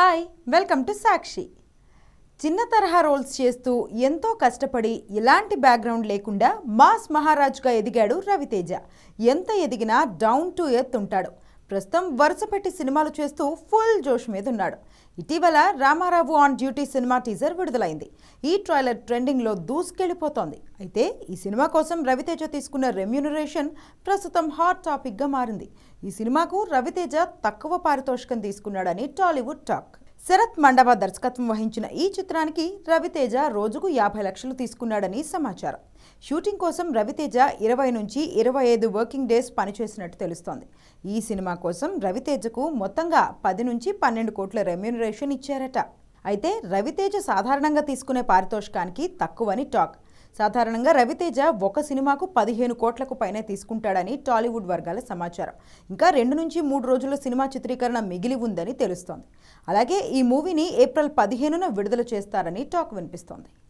hi welcome to సాక్షి చిన్న తరహా roles చేస్తూ ఎంతో కష్టపడి ఎలాంటి బ్యాక్గ్రౌండ్ లేకుండా మాస్ మహారాజుగా ఎదిగాడు రవితేజ ఎంత ఎదిగినా డౌన్ టు ఎర్త్ ఉంటాడు ప్రస్తుతం వరుసపెట్టి సినిమాలు చేస్తూ ఫుల్ జోష్ మీద ఉన్నాడు ఇటీవల Rama Rao on duty cinema teaser విడుదలైంది ఈ ట్రైలర్ ట్రెండింగ్లో దూసుకెళ్లిపోతోంది అయితే ఈ సినిమా కోసం రవితేజ తీసుకున్న రెమ్యూనరేషన్ ప్రస్తుతం హాట్ టాపిక్గా మారింది ఈ సినిమాకు రవితేజ తక్కువ పారితోషికం తీసుకున్నాడని టాలీవుడ్ టాక్ శరత్ మండవ దర్శకత్వం వహించిన ఈ చిత్రానికి రవితేజ రోజుకు యాభై లక్షలు తీసుకున్నాడని సమాచారం షూటింగ్ కోసం రవితేజ ఇరవై నుంచి ఇరవై ఐదు వర్కింగ్ డేస్ పనిచేసినట్టు తెలుస్తోంది ఈ సినిమా కోసం రవితేజకు మొత్తంగా పది నుంచి పన్నెండు కోట్ల రెమ్యూనరేషన్ ఇచ్చారట అయితే రవితేజ సాధారణంగా తీసుకునే పారితోషికానికి తక్కువని టాక్ సాధారణంగా రవితేజ ఒక సినిమాకు పదిహేను కోట్లకు పైనే తీసుకుంటాడని టాలీవుడ్ వర్గాల సమాచారం ఇంకా రెండు నుంచి మూడు రోజుల సినిమా చిత్రీకరణ మిగిలి ఉందని తెలుస్తోంది అలాగే ఈ మూవీని ఏప్రిల్ పదిహేనున విడుదల చేస్తారని టాక్ వినిపిస్తోంది